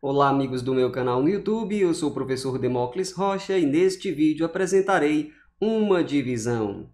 Olá amigos do meu canal no YouTube, eu sou o professor Demócles Rocha e neste vídeo apresentarei uma divisão.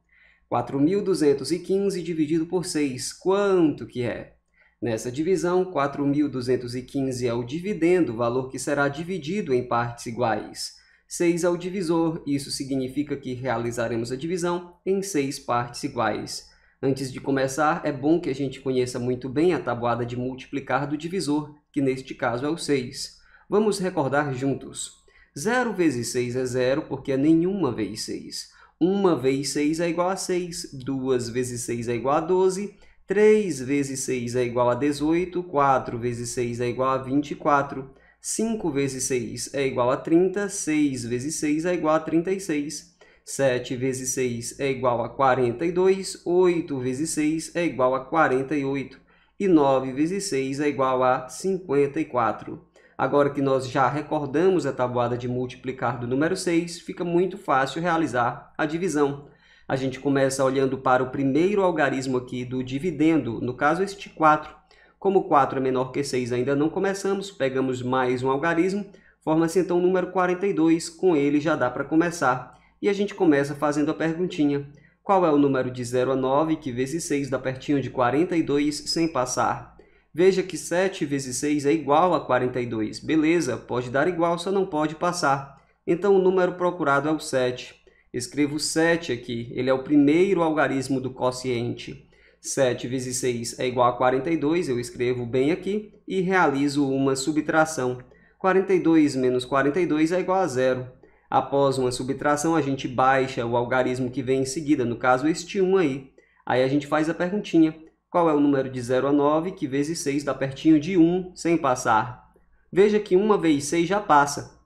4.215 dividido por 6, quanto que é? Nessa divisão, 4.215 é o dividendo, valor que será dividido em partes iguais. 6 é o divisor, isso significa que realizaremos a divisão em 6 partes iguais. Antes de começar, é bom que a gente conheça muito bem a tabuada de multiplicar do divisor que neste caso é o 6. Vamos recordar juntos. 0 vezes 6 é 0, porque é nenhuma vez 6. 1 vez 6 é igual a 6, 2 vezes 6 é igual a 12, 3 vezes 6 é igual a 18, 4 vezes 6 é igual a 24, 5 vezes 6 é igual a 30, 6 vezes 6 é igual a 36, 7 vezes 6 é igual a 42, 8 vezes 6 é igual a 48, e 9 vezes 6 é igual a 54. Agora que nós já recordamos a tabuada de multiplicar do número 6, fica muito fácil realizar a divisão. A gente começa olhando para o primeiro algarismo aqui do dividendo, no caso este 4. Como 4 é menor que 6, ainda não começamos, pegamos mais um algarismo, forma-se então o número 42, com ele já dá para começar. E a gente começa fazendo a perguntinha. Qual é o número de 0 a 9 que vezes 6 dá pertinho de 42 sem passar? Veja que 7 vezes 6 é igual a 42. Beleza, pode dar igual, só não pode passar. Então, o número procurado é o 7. Escrevo 7 aqui, ele é o primeiro algarismo do quociente. 7 vezes 6 é igual a 42, eu escrevo bem aqui e realizo uma subtração. 42 menos 42 é igual a zero. Após uma subtração, a gente baixa o algarismo que vem em seguida, no caso este 1 aí. Aí a gente faz a perguntinha, qual é o número de 0 a 9, que vezes 6 dá pertinho de 1, sem passar? Veja que 1 vezes 6 já passa,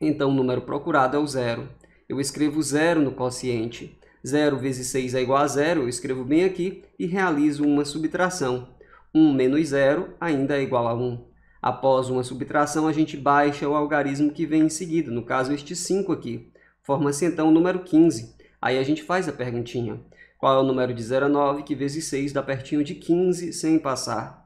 então o número procurado é o zero. Eu escrevo zero no quociente. 0 vezes 6 é igual a zero, eu escrevo bem aqui e realizo uma subtração. 1 menos 0 ainda é igual a 1. Após uma subtração, a gente baixa o algarismo que vem em seguida, no caso este 5 aqui. Forma-se então o número 15. Aí a gente faz a perguntinha. Qual é o número de 0 a 9, que vezes 6 dá pertinho de 15 sem passar?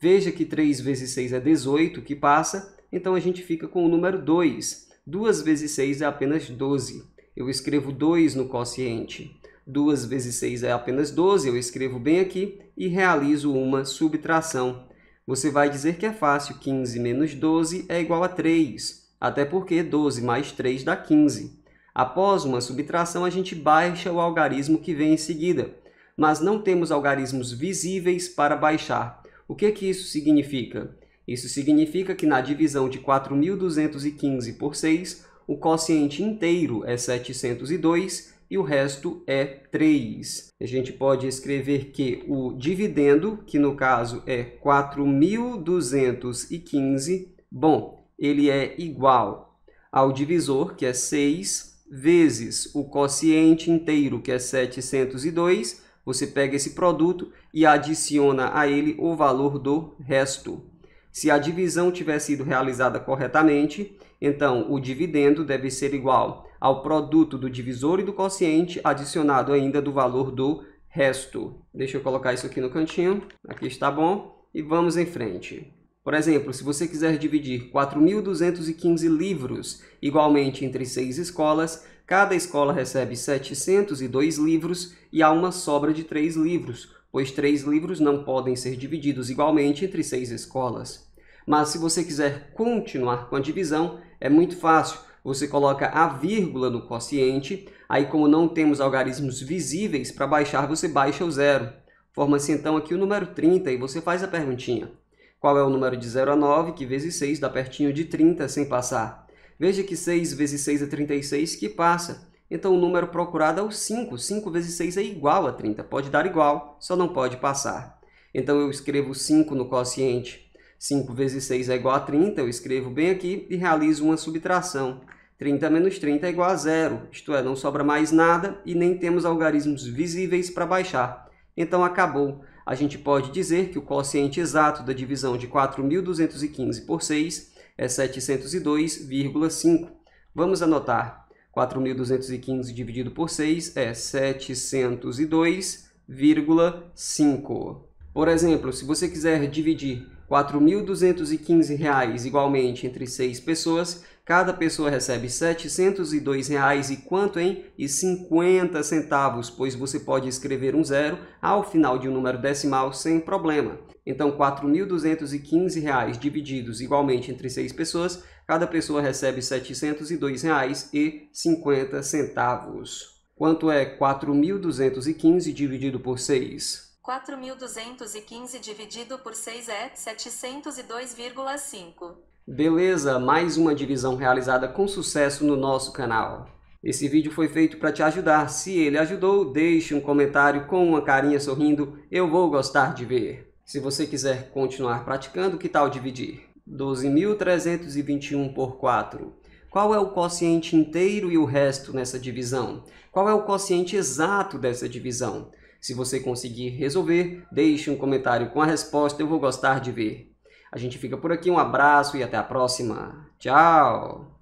Veja que 3 vezes 6 é 18, que passa, então a gente fica com o número 2. 2 vezes 6 é apenas 12. Eu escrevo 2 no quociente. 2 vezes 6 é apenas 12, eu escrevo bem aqui e realizo uma subtração. Você vai dizer que é fácil, 15 menos 12 é igual a 3, até porque 12 mais 3 dá 15. Após uma subtração, a gente baixa o algarismo que vem em seguida, mas não temos algarismos visíveis para baixar. O que, que isso significa? Isso significa que na divisão de 4.215 por 6, o quociente inteiro é 702 e o resto é 3. A gente pode escrever que o dividendo, que no caso é 4.215, bom, ele é igual ao divisor, que é 6, vezes o quociente inteiro, que é 702, você pega esse produto e adiciona a ele o valor do resto. Se a divisão tiver sido realizada corretamente, então o dividendo deve ser igual ao produto do divisor e do quociente, adicionado ainda do valor do resto. Deixa eu colocar isso aqui no cantinho. Aqui está bom. E vamos em frente. Por exemplo, se você quiser dividir 4.215 livros igualmente entre seis escolas, cada escola recebe 702 livros e há uma sobra de três livros, pois três livros não podem ser divididos igualmente entre seis escolas. Mas se você quiser continuar com a divisão, é muito fácil você coloca a vírgula no quociente, aí como não temos algarismos visíveis, para baixar você baixa o zero. Forma-se então aqui o número 30 e você faz a perguntinha. Qual é o número de 0 a 9, que vezes 6 dá pertinho de 30 sem passar? Veja que 6 vezes 6 é 36, que passa. Então o número procurado é o 5. 5 vezes 6 é igual a 30, pode dar igual, só não pode passar. Então eu escrevo 5 no quociente 5 vezes 6 é igual a 30, eu escrevo bem aqui e realizo uma subtração. 30 menos 30 é igual a zero, isto é, não sobra mais nada e nem temos algarismos visíveis para baixar. Então acabou. A gente pode dizer que o quociente exato da divisão de 4.215 por 6 é 702,5. Vamos anotar. 4.215 dividido por 6 é 702,5. Por exemplo, se você quiser dividir 4.215 reais igualmente entre seis pessoas. Cada pessoa recebe R$ reais e quanto em e 50 centavos, pois você pode escrever um zero ao final de um número decimal sem problema. Então, 4.215 reais divididos igualmente entre seis pessoas, cada pessoa recebe 702 reais e 50 centavos. Quanto é 4.215 dividido por 6? 4.215 dividido por 6 é 702,5. Beleza, mais uma divisão realizada com sucesso no nosso canal. Esse vídeo foi feito para te ajudar. Se ele ajudou, deixe um comentário com uma carinha sorrindo. Eu vou gostar de ver. Se você quiser continuar praticando, que tal dividir? 12.321 por 4. Qual é o quociente inteiro e o resto nessa divisão? Qual é o quociente exato dessa divisão? Se você conseguir resolver, deixe um comentário com a resposta, eu vou gostar de ver. A gente fica por aqui, um abraço e até a próxima. Tchau!